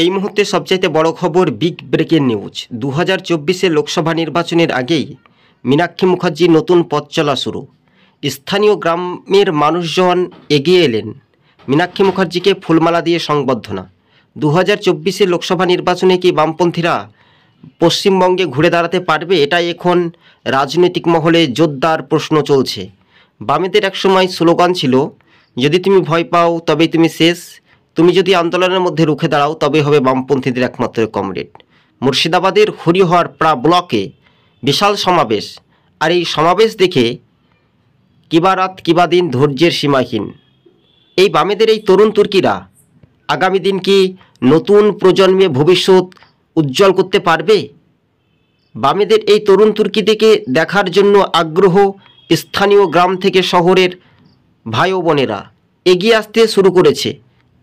এই মুহূর্তে সবচাইতে বড় খবর বিগ ব্রেকের নিউজ দু হাজার লোকসভা নির্বাচনের আগেই মীনাক্ষী মুখার্জির নতুন পথ চলা শুরু স্থানীয় গ্রামের মানুষজন এগিয়ে এলেন মীনাক্ষী মুখার্জিকে ফুলমালা দিয়ে সংবর্ধনা দু হাজার লোকসভা নির্বাচনে কি বামপন্থীরা পশ্চিমবঙ্গে ঘুরে দাঁড়াতে পারবে এটা এখন রাজনৈতিক মহলে জোরদার প্রশ্ন চলছে বামেদের একসময় স্লোগান ছিল যদি তুমি ভয় পাও তবেই তুমি শেষ তুমি যদি আন্দোলনের মধ্যে রুখে দাঁড়াও তবে হবে বামপন্থীদের একমাত্র কমরেড মুর্শিদাবাদের হরিহর প্রা ব্লকে বিশাল সমাবেশ আর এই সমাবেশ দেখে কিবা রাত কিবা দিন ধৈর্যের সীমাহীন এই বামেদের এই তরুণ তুর্কিরা আগামী দিন কি নতুন প্রজন্মে ভবিষ্যৎ উজ্জ্বল করতে পারবে বামেদের এই তরুণ তুর্কিদেরকে দেখার জন্য আগ্রহ স্থানীয় গ্রাম থেকে শহরের ভাই বোনেরা এগিয়ে আসতে শুরু করেছে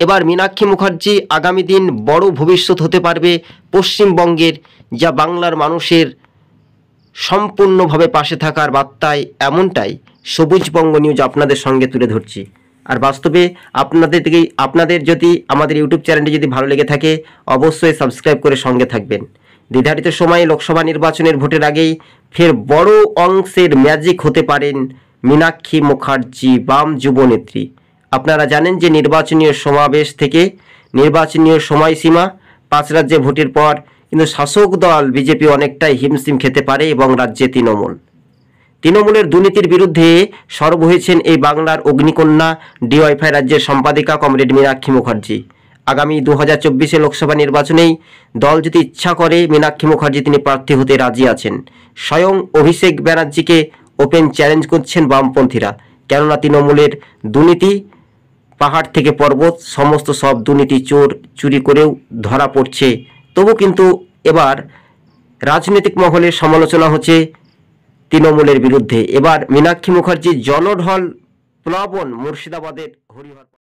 এবার মীনাক্ষী মুখার্জি আগামী দিন বড় ভবিষ্যৎ হতে পারবে পশ্চিমবঙ্গের যা বাংলার মানুষের সম্পূর্ণভাবে পাশে থাকার বার্তায় এমনটাই সবুজবঙ্গ নিউজ আপনাদের সঙ্গে তুলে ধরছি আর বাস্তবে আপনাদের থেকে আপনাদের যদি আমাদের ইউটিউব চ্যানেলটি যদি ভালো লেগে থাকে অবশ্যই সাবস্ক্রাইব করে সঙ্গে থাকবেন নির্ধারিত সময়ে লোকসভা নির্বাচনের ভোটের আগেই ফের বড় অংশের ম্যাজিক হতে পারেন মীনাক্ষী মুখার্জি বাম যুবনেত্রী আপনারা জানেন যে নির্বাচনীয় সমাবেশ থেকে নির্বাচনীয় সময়সীমা পাঁচ রাজ্যে ভোটের পর কিন্তু শাসক দল বিজেপি অনেকটাই হিমশিম খেতে পারে এবং রাজ্যে তৃণমূল তৃণমূলের দুর্নীতির বিরুদ্ধে সর্ব হয়েছেন এই বাংলার অগ্নিকন্যা ডিওয়াইফাই রাজ্যের সম্পাদিকা কমরেড মীনাক্ষী মুখার্জি আগামী দু হাজার চব্বিশে লোকসভা নির্বাচনেই দল যদি ইচ্ছা করে মীনাক্ষী মুখার্জি তিনি প্রার্থী হতে রাজি আছেন স্বয়ং অভিষেক ব্যানার্জিকে ওপেন চ্যালেঞ্জ করছেন বামপন্থীরা কেননা তৃণমূলের দুর্নীতি পাহাড় থেকে পর্বত সমস্ত সব দুর্নীতি চোর চুরি করেও ধরা পড়ছে তবু কিন্তু এবার রাজনৈতিক মহলে সমালোচনা হচ্ছে তৃণমূলের বিরুদ্ধে এবার মীনাক্ষী মুখার্জির জলঢল প্লাবন মুর্শিদাবাদের হরিহর